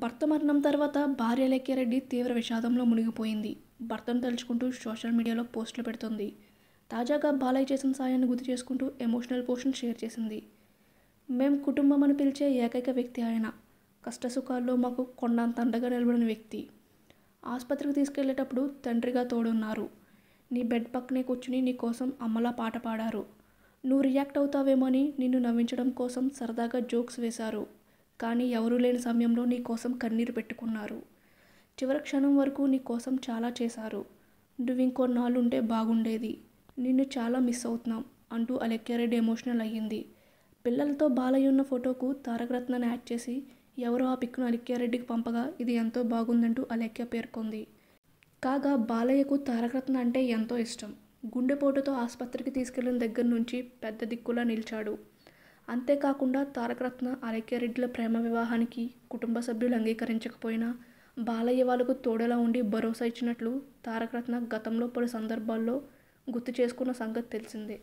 భర్త మరణం తర్వాత భార్య లెక్కారెడ్డి తీవ్ర విషాదంలో మునిగిపోయింది భర్తను తలుచుకుంటూ సోషల్ మీడియాలో పోస్టులు పెడుతుంది తాజాగా బాలయ్య చేసిన సాయాన్ని గుర్తు చేసుకుంటూ ఎమోషనల్ పోస్ట్ను షేర్ చేసింది మేం కుటుంబం అని పిలిచే ఏకైక వ్యక్తి ఆయన కష్టసుఖాల్లో మాకు కొండంత అండగా నిలబడిన వ్యక్తి ఆసుపత్రికి తీసుకెళ్లేటప్పుడు తండ్రిగా తోడున్నారు నీ బెడ్ పక్కనే కూర్చుని నీ కోసం అమ్మలా పాట పాడారు నువ్వు రియాక్ట్ అవుతావేమో అని నిన్ను నవ్వించడం కోసం సరదాగా జోక్స్ వేశారు కానీ ఎవరూ లేని సమయంలో నీ కోసం కన్నీరు పెట్టుకున్నారు చివరి క్షణం వరకు నీ కోసం చాలా చేశారు నువ్వు ఇంకో నాలుగు ఉంటే బాగుండేది నిన్ను చాలా మిస్ అవుతున్నాం అంటూ అలెక్కారెడ్డి ఎమోషనల్ అయ్యింది పిల్లలతో బాలయ్య ఉన్న ఫోటోకు తారకరత్నాన్ని యాడ్ చేసి ఎవరో ఆ పిక్ను అలెక్కారెడ్డికి పంపగా ఇది ఎంతో బాగుందంటూ అలెక్య పేర్కొంది కాగా బాలయ్యకు తారకరత్న అంటే ఎంతో ఇష్టం గుండెపోటుతో ఆసుపత్రికి తీసుకెళ్లిన దగ్గర నుంచి పెద్ద దిక్కులా నిలిచాడు అంతేకాకుండా తారకరత్న ఆరోగ్యరెడ్డిల ప్రేమ వివాహానికి కుటుంబ సభ్యులు అంగీకరించకపోయినా బాలయ్య వాళ్ళకు తోడేలా ఉండి భరోసా ఇచ్చినట్లు తారకరత్న గతంలో పలు సందర్భాల్లో గుర్తు చేసుకున్న సంగతి తెలిసిందే